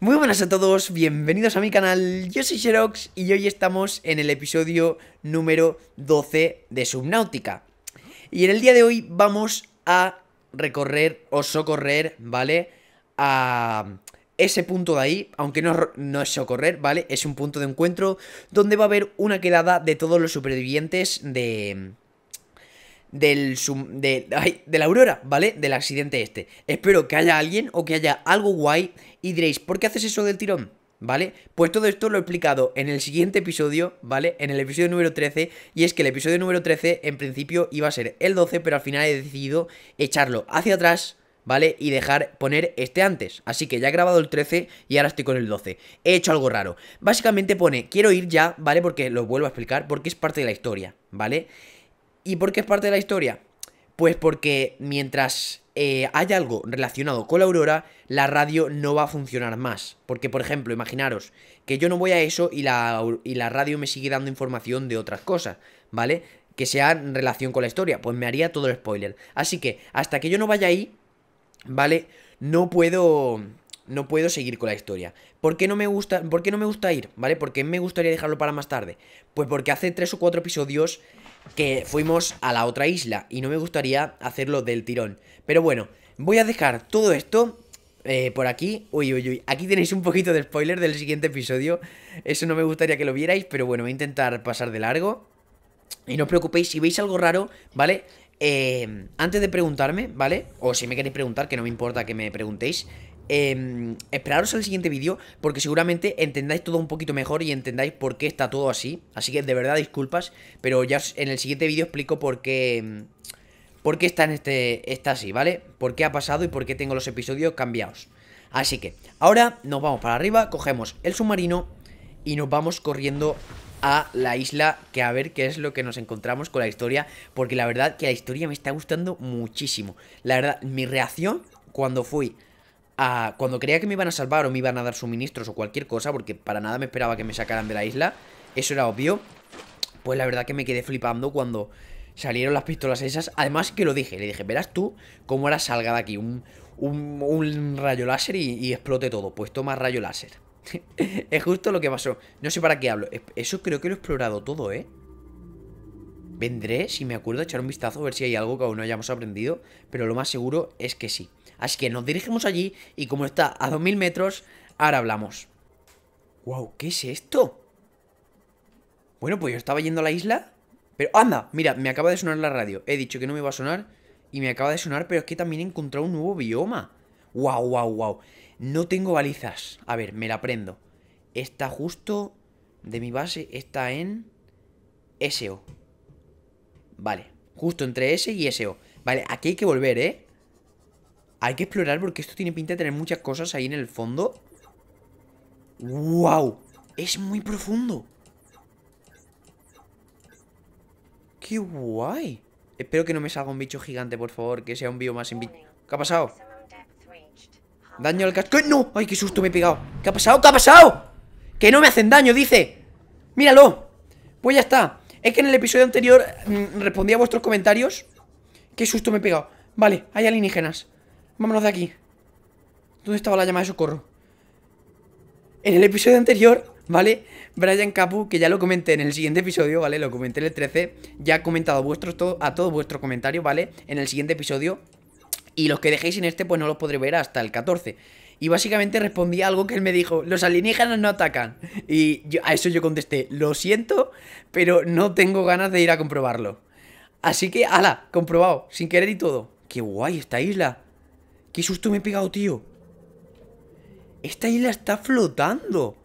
Muy buenas a todos, bienvenidos a mi canal, yo soy Xerox y hoy estamos en el episodio número 12 de Subnautica Y en el día de hoy vamos a recorrer o socorrer, ¿vale? A ese punto de ahí, aunque no, no es socorrer, ¿vale? Es un punto de encuentro donde va a haber una quedada de todos los supervivientes de, del de, de la aurora, ¿vale? Del accidente este. Espero que haya alguien o que haya algo guay y diréis, ¿por qué haces eso del tirón? ¿Vale? Pues todo esto lo he explicado en el siguiente episodio, ¿vale? En el episodio número 13, y es que el episodio número 13 en principio iba a ser el 12, pero al final he decidido echarlo hacia atrás, ¿vale? Y dejar poner este antes. Así que ya he grabado el 13 y ahora estoy con el 12. He hecho algo raro. Básicamente pone, quiero ir ya, ¿vale? Porque lo vuelvo a explicar, porque es parte de la historia, ¿vale? vale ¿Y por qué es parte de la historia? Pues porque mientras eh, hay algo relacionado con la aurora, la radio no va a funcionar más. Porque, por ejemplo, imaginaros que yo no voy a eso y la, y la radio me sigue dando información de otras cosas, ¿vale? Que sea en relación con la historia, pues me haría todo el spoiler. Así que, hasta que yo no vaya ahí, ¿vale? No puedo no puedo seguir con la historia. ¿Por qué no me gusta, por no me gusta ir? ¿Vale? ¿Por qué me gustaría dejarlo para más tarde? Pues porque hace tres o cuatro episodios que fuimos a la otra isla y no me gustaría hacerlo del tirón. Pero bueno, voy a dejar todo esto eh, por aquí. Uy, uy, uy. Aquí tenéis un poquito de spoiler del siguiente episodio. Eso no me gustaría que lo vierais, pero bueno, voy a intentar pasar de largo. Y no os preocupéis, si veis algo raro, ¿vale? Eh, antes de preguntarme, ¿vale? O si me queréis preguntar, que no me importa que me preguntéis, Em, esperaros al siguiente vídeo porque seguramente entendáis todo un poquito mejor y entendáis por qué está todo así. Así que de verdad disculpas, pero ya en el siguiente vídeo explico por qué, em, por qué está, en este, está así, ¿vale? Por qué ha pasado y por qué tengo los episodios cambiados. Así que ahora nos vamos para arriba, cogemos el submarino y nos vamos corriendo a la isla que a ver qué es lo que nos encontramos con la historia porque la verdad que la historia me está gustando muchísimo. La verdad, mi reacción cuando fui cuando creía que me iban a salvar o me iban a dar suministros o cualquier cosa, porque para nada me esperaba que me sacaran de la isla, eso era obvio, pues la verdad que me quedé flipando cuando salieron las pistolas esas. Además que lo dije, le dije, verás tú cómo ahora salga de aquí un, rayo láser y, explote todo. Pues toma rayo láser. es justo lo que pasó. No sé para qué hablo. Eso creo que lo he explorado todo, ¿eh? Vendré, si me acuerdo, echar un vistazo a ver si hay algo que aún no hayamos aprendido, pero lo más seguro es que sí. Así que nos dirigimos allí y como está a 2000 metros, ahora hablamos. ¡Wow! ¿Qué es esto? Bueno, pues yo estaba yendo a la isla. Pero anda, mira, me acaba de sonar la radio. He dicho que no me iba a sonar y me acaba de sonar, pero es que también he encontrado un nuevo bioma. ¡Wow, wow, wow! No tengo balizas. A ver, me la prendo. Está justo de mi base, está en SO. Vale, justo entre S y SO. Vale, aquí hay que volver, ¿eh? Hay que explorar porque esto tiene pinta de tener muchas cosas ahí en el fondo. ¡Wow! Es muy profundo. ¡Qué guay! Espero que no me salga un bicho gigante, por favor. Que sea un bioma más. bicho. ¿Qué ha pasado? Daño al casco. ¡No! ¡Ay, qué susto me he pegado! ¿Qué ha pasado? ¿Qué ha pasado? Que no me hacen daño, dice. Míralo. Pues ya está. Es que en el episodio anterior mm, respondí a vuestros comentarios. Qué susto me he pegado. Vale, hay alienígenas. Vámonos de aquí. ¿Dónde estaba la llamada de socorro? En el episodio anterior, ¿vale? Brian Capu, que ya lo comenté en el siguiente episodio, ¿vale? Lo comenté en el 13. Ya he comentado vuestros a todos vuestros comentarios, ¿vale? En el siguiente episodio. Y los que dejéis en este, pues no los podré ver hasta el 14. Y básicamente respondí algo que él me dijo, los alienígenas no atacan. Y a eso yo contesté, lo siento, pero no tengo ganas de ir a comprobarlo. Así que, ala, comprobado, sin querer y todo. Qué guay esta isla. ¡Qué susto me he pegado, tío! ¡Esta isla está flotando!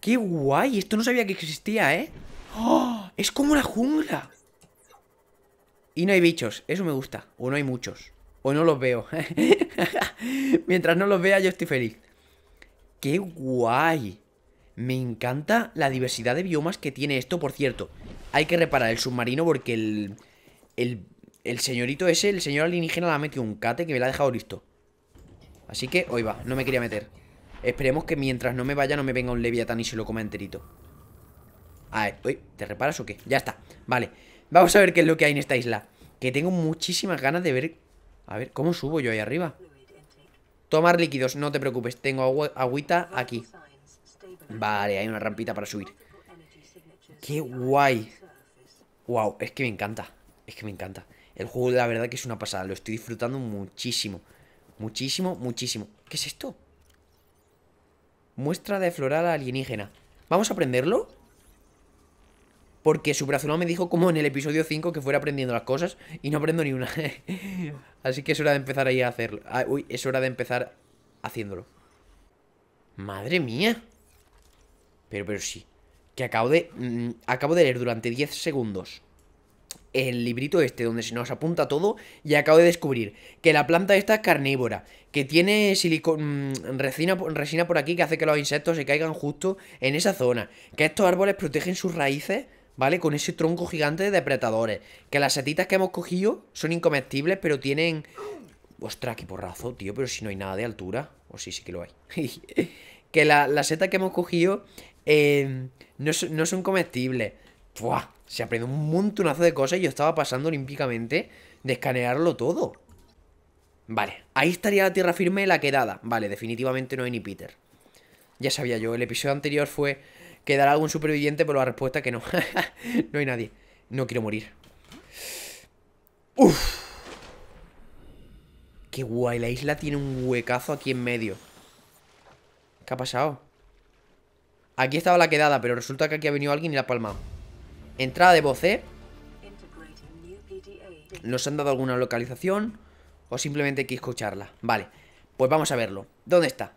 ¡Qué guay! Esto no sabía que existía, ¿eh? ¡Oh! ¡Es como la jungla! Y no hay bichos, eso me gusta. O no hay muchos. O no los veo. Mientras no los vea, yo estoy feliz. ¡Qué guay! Me encanta la diversidad de biomas que tiene esto, por cierto. Hay que reparar el submarino porque el, el el señorito ese, el señor alienígena, le ha metido un cate que me la ha dejado listo. Así que hoy va, no me quería meter. Esperemos que mientras no me vaya no me venga un Leviatán y se lo coma enterito. A ver, uy, ¿te reparas o qué? Ya está, vale. Vamos a ver qué es lo que hay en esta isla. Que tengo muchísimas ganas de ver... A ver, ¿cómo subo yo ahí arriba? Tomar líquidos, no te preocupes, tengo agüita aquí. Vale, hay una rampita para subir. ¡Qué guay! Wow, es que me encanta. Es que me encanta. El juego la verdad que es una pasada, lo estoy disfrutando muchísimo. Muchísimo, muchísimo. ¿Qué es esto? Muestra de floral alienígena. ¿Vamos a aprenderlo? Porque Superazuno me dijo como en el episodio 5 que fuera aprendiendo las cosas y no aprendo ni una. Así que es hora de empezar ahí a hacerlo. Ah, uy, es hora de empezar haciéndolo. Madre mía. Pero, pero sí. Que acabo de... Mm, acabo de leer durante 10 segundos el librito este donde se nos apunta todo y acabo de descubrir que la planta esta es carnívora, que tiene mm, resina, por aquí que hace que los insectos se caigan justo en esa zona, que estos árboles protegen sus raíces ¿vale? Con ese tronco gigante de depredadores. Que las setitas que hemos cogido son incomestibles, pero tienen... Ostras, qué porrazo, tío, pero si no hay nada de altura. O si, sí, sí que lo hay. que la, las setas que hemos cogido eh, no, no, son comestibles. Se aprende un montonazo de cosas y yo estaba pasando olímpicamente de escanearlo todo. Vale, ahí estaría la tierra firme la quedada. Vale, definitivamente no hay ni Peter. Ya sabía yo, el episodio anterior fue quedar algún superviviente, pero la respuesta es que no. no hay nadie. No quiero morir. Uf. Qué guay, la isla tiene un huecazo aquí en medio. ¿Qué ha pasado? Aquí estaba la quedada, pero resulta que aquí ha venido alguien y la ha palmado. Entrada de voz, ¿eh? Nos han dado alguna localización o simplemente hay que escucharla. Vale, pues vamos a verlo. ¿Dónde está?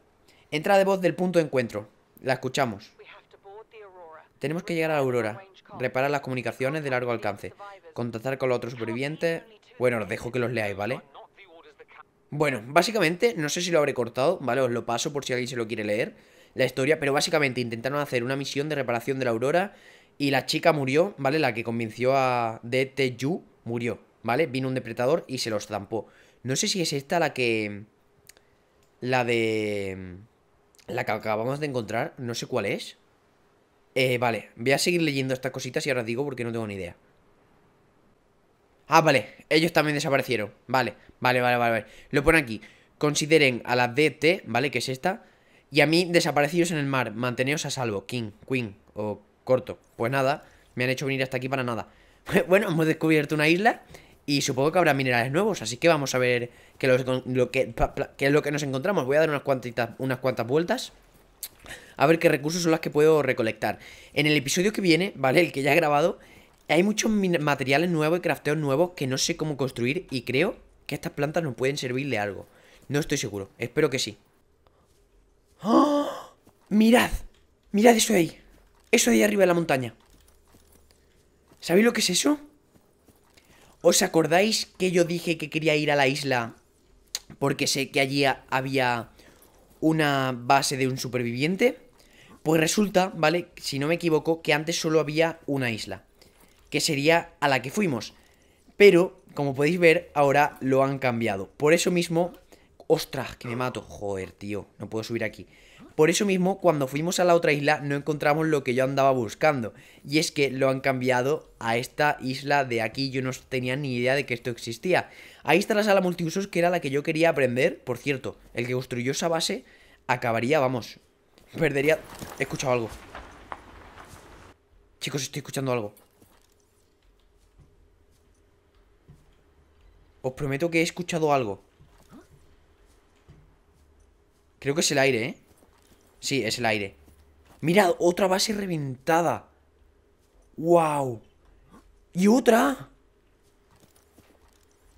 Entrada de voz del punto de encuentro. La escuchamos. Tenemos que llegar a la Aurora, reparar las comunicaciones de largo alcance, contactar con los otros supervivientes... Bueno, os dejo que los leáis, ¿vale? Bueno, básicamente, no sé si lo habré cortado, ¿vale? Os lo paso por si alguien se lo quiere leer la historia, pero básicamente intentaron hacer una misión de reparación de la Aurora y la chica murió, ¿vale? La que convenció a Yu murió, ¿vale? Vino un depredador y se los zampó. No sé si es esta la que... La de... La que acabamos de encontrar, no sé cuál es. Eh, vale, voy a seguir leyendo estas cositas y ahora digo porque no tengo ni idea. Ah, vale, ellos también desaparecieron. Vale, vale, vale, vale. vale. Lo pone aquí. Consideren a la DT, ¿vale? Que es esta, y a mí, desaparecidos en el mar, manteneos a salvo, King, Queen o corto. Pues nada, me han hecho venir hasta aquí para nada. bueno, hemos descubierto una isla y supongo que habrá minerales nuevos, así que vamos a ver qué, que, es lo que nos encontramos. Voy a dar unas, unas cuantas vueltas a ver qué recursos son las que puedo recolectar. En el episodio que viene, ¿vale? El que ya he grabado, hay muchos materiales nuevos y crafteos nuevos que no sé cómo construir y creo que estas plantas nos pueden servir de algo. No estoy seguro, espero que sí. ¡Oh! Mirad, mirad eso de ahí. Eso de ahí arriba de la montaña. ¿Sabéis lo que es eso? ¿Os acordáis que yo dije que quería ir a la isla porque sé que allí había una base de un superviviente? Pues resulta, ¿vale? Si no me equivoco, que antes solo había una isla, que sería a la que fuimos. Pero, como podéis ver, ahora lo han cambiado. Por eso mismo ostras, que me mato. Joder, tío, no puedo subir aquí. Por eso mismo, cuando fuimos a la otra isla, no encontramos lo que yo andaba buscando. Y es que lo han cambiado a esta isla de aquí. Yo no tenía ni idea de que esto existía. Ahí está la sala multiusos, que era la que yo quería aprender. Por cierto, el que construyó esa base acabaría, vamos. Perdería... He escuchado algo. Chicos, estoy escuchando algo. Os prometo que he escuchado algo. Creo que es el aire, ¿eh? Sí, es el aire. Mirad, otra base reventada. ¡Wow! ¡Y otra!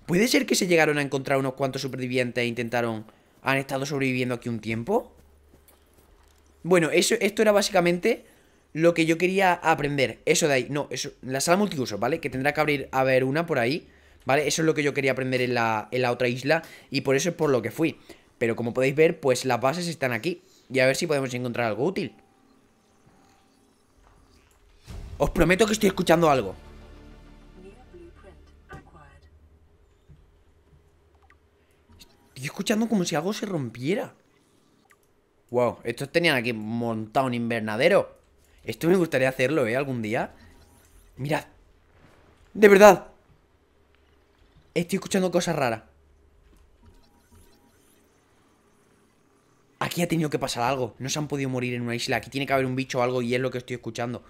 ¿Puede ser que se llegaron a encontrar unos cuantos supervivientes e intentaron... ¿Han estado sobreviviendo aquí un tiempo? Bueno, eso, esto era básicamente lo que yo quería aprender. Eso de ahí. No, eso, la sala multiuso, ¿vale? Que tendrá que abrir a ver una por ahí. ¿Vale? Eso es lo que yo quería aprender en la, en la otra isla. Y por eso es por lo que fui. Pero como podéis ver, pues las bases están aquí. Y a ver si podemos encontrar algo útil. Os prometo que estoy escuchando algo. Estoy escuchando como si algo se rompiera. Wow, estos tenían aquí montado un invernadero. Esto me gustaría hacerlo, ¿eh? Algún día. Mirad. De verdad. Estoy escuchando cosas raras. Aquí ha tenido que pasar algo. No se han podido morir en una isla. Aquí tiene que haber un bicho o algo y es lo que estoy escuchando.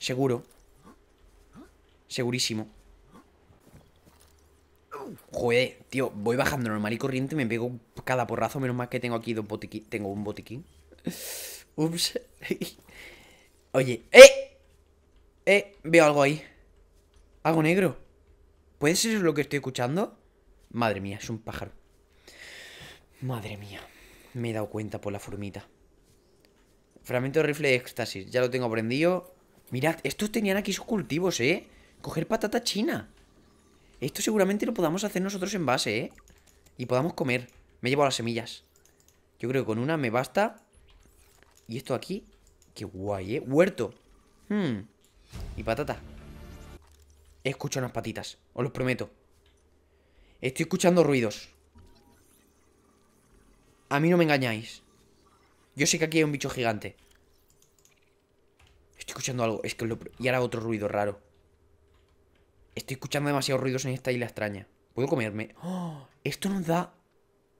Seguro. Segurísimo. Joder, tío, voy bajando normal y corriente, me pego cada porrazo, menos mal que tengo aquí dos botiquín. Tengo un botiquín. Ups. Oye, ¡eh! Eh, veo algo ahí. Algo negro. ¿Puede ser lo que estoy escuchando? Madre mía, es un pájaro. Madre mía. Me he dado cuenta por la formita. Fragmento de rifle de éxtasis. Ya lo tengo aprendido. Mirad, estos tenían aquí sus cultivos, ¿eh? Coger patata china. Esto seguramente lo podamos hacer nosotros en base, ¿eh? Y podamos comer. Me llevo las semillas. Yo creo que con una me basta. Y esto aquí. Qué guay, ¿eh? Huerto. Hmm. Y patata. He escuchado unas patitas. Os lo prometo. Estoy escuchando ruidos. A mí no me engañáis. Yo sé que aquí hay un bicho gigante. Estoy escuchando algo. Es que Y ahora otro ruido raro. Estoy escuchando demasiados ruidos en esta isla extraña. ¿Puedo comerme? ¡Oh! Esto nos da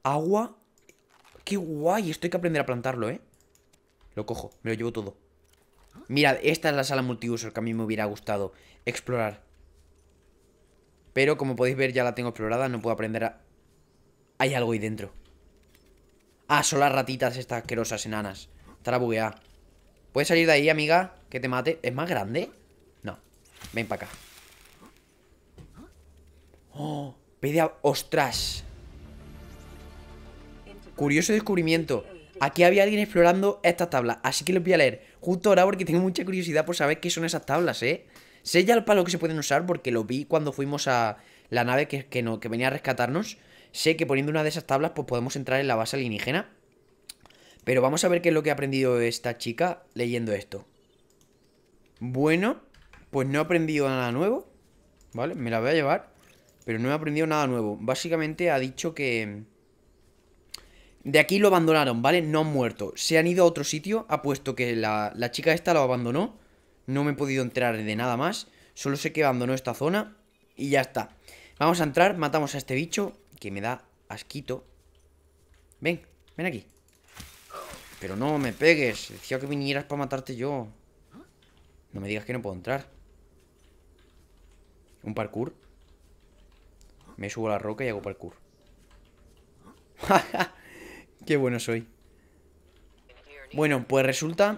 agua. ¡Qué guay! Esto hay que aprender a plantarlo, ¿eh? Lo cojo. Me lo llevo todo. Mirad, esta es la sala multiuso que a mí me hubiera gustado explorar. Pero como podéis ver ya la tengo explorada. No puedo aprender a... Hay algo ahí dentro. Ah, son las ratitas estas asquerosas enanas. Estará bugueada. ¿Puedes salir de ahí, amiga? Que te mate. ¿Es más grande? No. Ven para acá. ¡Oh! Pide ¡Ostras! Curioso descubrimiento. Aquí había alguien explorando estas tablas, así que los voy a leer justo ahora porque tengo mucha curiosidad por saber qué son esas tablas, ¿eh? Sé ya el palo que se pueden usar porque lo vi cuando fuimos a la nave que, que venía a rescatarnos. Sé que poniendo una de esas tablas pues podemos entrar en la base alienígena. Pero vamos a ver qué es lo que ha aprendido esta chica leyendo esto. Bueno, pues no ha aprendido nada nuevo. ¿Vale? Me la voy a llevar. Pero no he aprendido nada nuevo. Básicamente ha dicho que... De aquí lo abandonaron, ¿vale? No han muerto. Se han ido a otro sitio. Ha puesto que la, la chica esta lo abandonó. No me he podido enterar de nada más. Solo sé que abandonó esta zona. Y ya está. Vamos a entrar, matamos a este bicho que me da asquito. Ven, ven aquí. Pero no me pegues. Decía que vinieras para matarte yo. No me digas que no puedo entrar. Un parkour. Me subo a la roca y hago parkour. ¡Qué bueno soy! Bueno, pues resulta...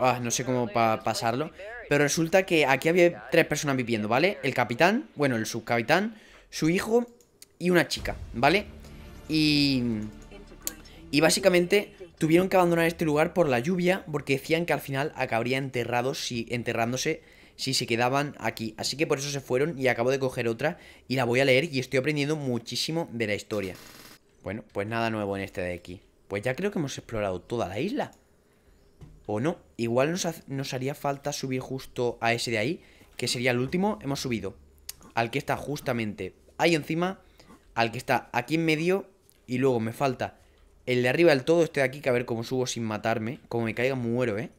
Ah, no sé cómo pasarlo. Pero resulta que aquí había tres personas viviendo, ¿vale? El capitán, bueno, el subcapitán, su hijo y una chica, ¿vale? Y... Y básicamente tuvieron que abandonar este lugar por la lluvia porque decían que al final acabaría enterrados si, enterrándose si se quedaban aquí. Así que por eso se fueron y acabo de coger otra y la voy a leer y estoy aprendiendo muchísimo de la historia. Bueno, pues nada nuevo en este de aquí. Pues ya creo que hemos explorado toda la isla. ¿O no? Igual nos, nos haría falta subir justo a ese de ahí, que sería el último. Hemos subido al que está justamente ahí encima al que está aquí en medio y luego me falta el de arriba del todo, este de aquí, que a ver cómo subo sin matarme. Como me caiga muero, ¿eh?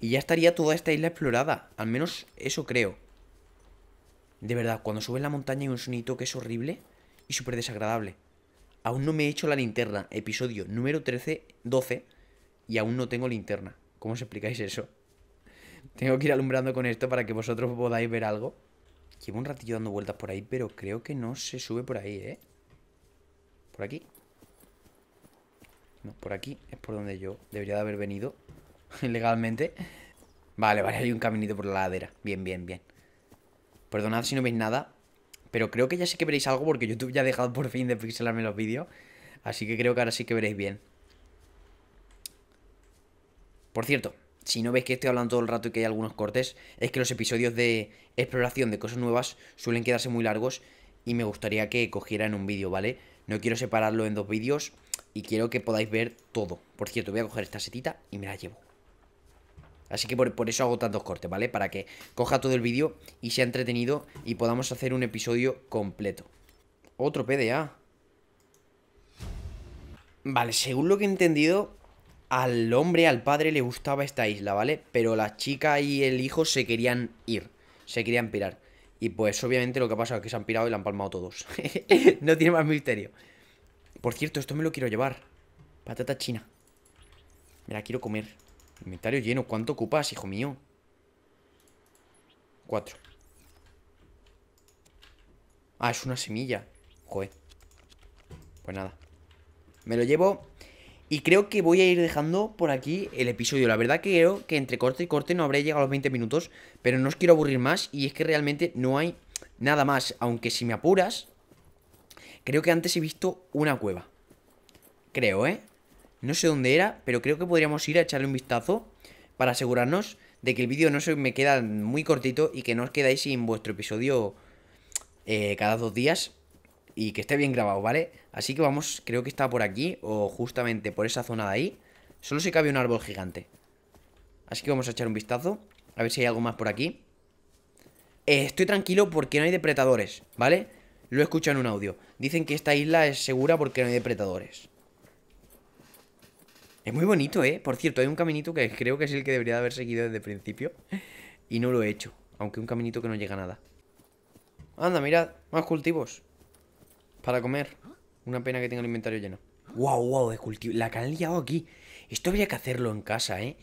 Y ya estaría toda esta isla explorada. Al menos eso creo. De verdad, cuando subes la montaña hay un sonido que es horrible y súper desagradable. Aún no me he hecho la linterna, episodio número 13, 12, y aún no tengo linterna. ¿Cómo os explicáis eso? Tengo que ir alumbrando con esto para que vosotros podáis ver algo. Llevo un ratillo dando vueltas por ahí, pero creo que no se sube por ahí, ¿eh? ¿Por aquí? No, por aquí es por donde yo debería de haber venido legalmente. Vale, vale, hay un caminito por la ladera. Bien, bien, bien. Perdonad si no veis nada, pero creo que ya sé que veréis algo porque YouTube ya ha dejado por fin de pixelarme los vídeos. Así que creo que ahora sí que veréis bien. Por cierto, si no ves que estoy hablando todo el rato y que hay algunos cortes, es que los episodios de exploración de cosas nuevas suelen quedarse muy largos y me gustaría que cogiera en un vídeo, ¿vale? No quiero separarlo en dos vídeos y quiero que podáis ver todo. Por cierto, voy a coger esta setita y me la llevo. Así que por, por eso hago tantos cortes, ¿vale? Para que coja todo el vídeo y sea entretenido y podamos hacer un episodio completo. Otro PDA. Vale, según lo que he entendido, al hombre, al padre le gustaba esta isla, ¿vale? Pero la chica y el hijo se querían ir, se querían pirar. Y pues obviamente lo que ha pasado es que se han pirado y la han palmado todos. no tiene más misterio. Por cierto, esto me lo quiero llevar. Patata china. Me la quiero comer. Inventario lleno. ¿Cuánto ocupas, hijo mío? Cuatro. Ah, es una semilla. Joder. Pues nada. Me lo llevo y creo que voy a ir dejando por aquí el episodio. La verdad que creo que entre corte y corte no habré llegado a los 20 minutos, pero no os quiero aburrir más y es que realmente no hay nada más. Aunque si me apuras, creo que antes he visto una cueva. Creo, ¿eh? No sé dónde era, pero creo que podríamos ir a echarle un vistazo para asegurarnos de que el vídeo no se me queda muy cortito y que no os quedáis sin vuestro episodio eh, cada dos días y que esté bien grabado, ¿vale? Así que vamos, creo que está por aquí o justamente por esa zona de ahí. Solo se cabe un árbol gigante. Así que vamos a echar un vistazo, a ver si hay algo más por aquí. Eh, estoy tranquilo porque no hay depredadores, ¿vale? Lo he escuchado en un audio. Dicen que esta isla es segura porque no hay depredadores. Es muy bonito, ¿eh? Por cierto, hay un caminito que creo que es el que debería haber seguido desde el principio. Y no lo he hecho. Aunque un caminito que no llega a nada. Anda, mirad, más cultivos para comer. Una pena que tenga el inventario lleno. Wow, wow, de cultivo. La que han aquí. Esto habría que hacerlo en casa, ¿eh?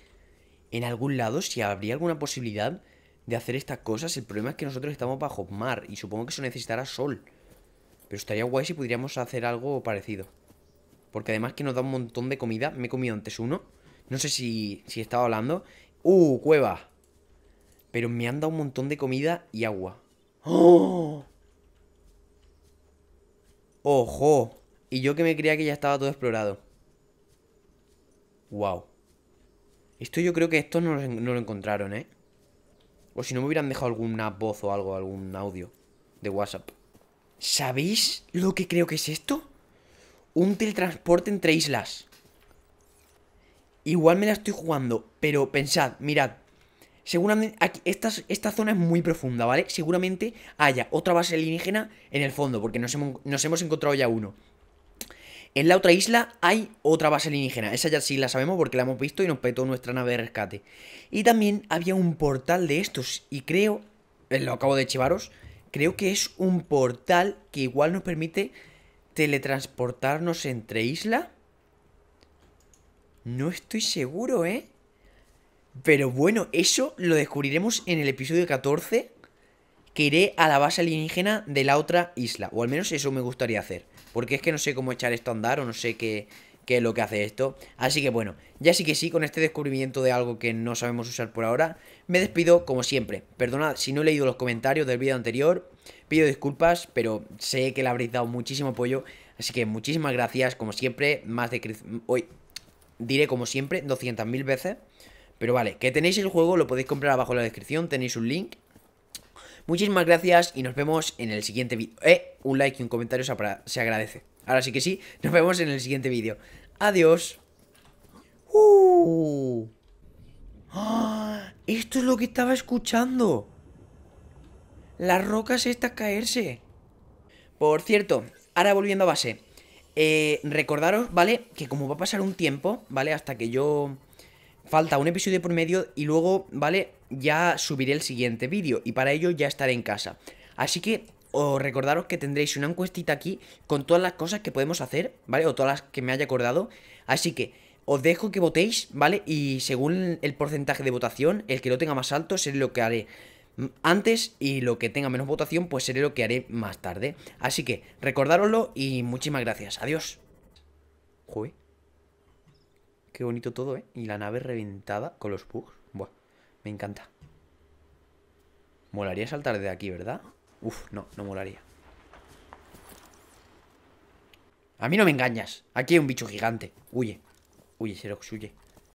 En algún lado, si habría alguna posibilidad de hacer estas cosas. El problema es que nosotros estamos bajo mar y supongo que eso necesitará sol. Pero estaría guay si pudiéramos hacer algo parecido. Porque además que nos da un montón de comida. Me he comido antes uno. No sé si, si estaba hablando. ¡Uh, cueva! Pero me han dado un montón de comida y agua. ¡Oh! ¡Ojo! Y yo que me creía que ya estaba todo explorado. ¡Wow! Esto yo creo que estos no lo, no lo encontraron, ¿eh? O si no me hubieran dejado alguna voz o algo, algún audio de WhatsApp. ¿Sabéis lo que creo que es esto? Un teletransporte entre islas. Igual me la estoy jugando, pero pensad, mirad seguramente esta, esta, zona es muy profunda, ¿vale? Seguramente haya otra base alienígena en el fondo, porque nos hemos, nos hemos encontrado ya uno. En la otra isla hay otra base alienígena. Esa ya sí la sabemos porque la hemos visto y nos petó nuestra nave de rescate. Y también había un portal de estos. Y creo, eh, lo acabo de chivaros, creo que es un portal que igual nos permite teletransportarnos entre isla. No estoy seguro, ¿eh? Pero bueno, eso lo descubriremos en el episodio 14, que iré a la base alienígena de la otra isla. O al menos eso me gustaría hacer. Porque es que no sé cómo echar esto a andar o no sé qué, es lo que hace esto. Así que bueno, ya sí que sí, con este descubrimiento de algo que no sabemos usar por ahora, me despido como siempre. Perdonad si no he leído los comentarios del vídeo anterior, pido disculpas, pero sé que le habréis dado muchísimo apoyo. Así que muchísimas gracias, como siempre, más de... Hoy diré como siempre, 200.000 veces. Pero vale, que tenéis el juego, lo podéis comprar abajo en la descripción, tenéis un link. Muchísimas gracias y nos vemos en el siguiente vídeo. Eh, un like y un comentario se agradece. Ahora sí que sí, nos vemos en el siguiente vídeo. Adiós. Uh. ¡Ah! Esto es lo que estaba escuchando. Las rocas estas caerse. Por cierto, ahora volviendo a base. Eh, recordaros, ¿vale? Que como va a pasar un tiempo, ¿vale? Hasta que yo falta un episodio por medio y luego, ¿vale? Ya subiré el siguiente vídeo y para ello ya estaré en casa. Así que os recordaros que tendréis una encuestita aquí con todas las cosas que podemos hacer, ¿vale? O todas las que me haya acordado. Así que os dejo que votéis, ¿vale? Y según el porcentaje de votación, el que lo tenga más alto será lo que haré antes y lo que tenga menos votación pues seré lo que haré más tarde. Así que recordároslo y muchísimas gracias. Adiós. Joder. Qué bonito todo, ¿eh? Y la nave reventada con los bugs. Buah, me encanta. Molaría saltar de aquí, ¿verdad? Uf, no, no molaría. A mí no me engañas. Aquí hay un bicho gigante. Huye. Huye, Xerox, huye.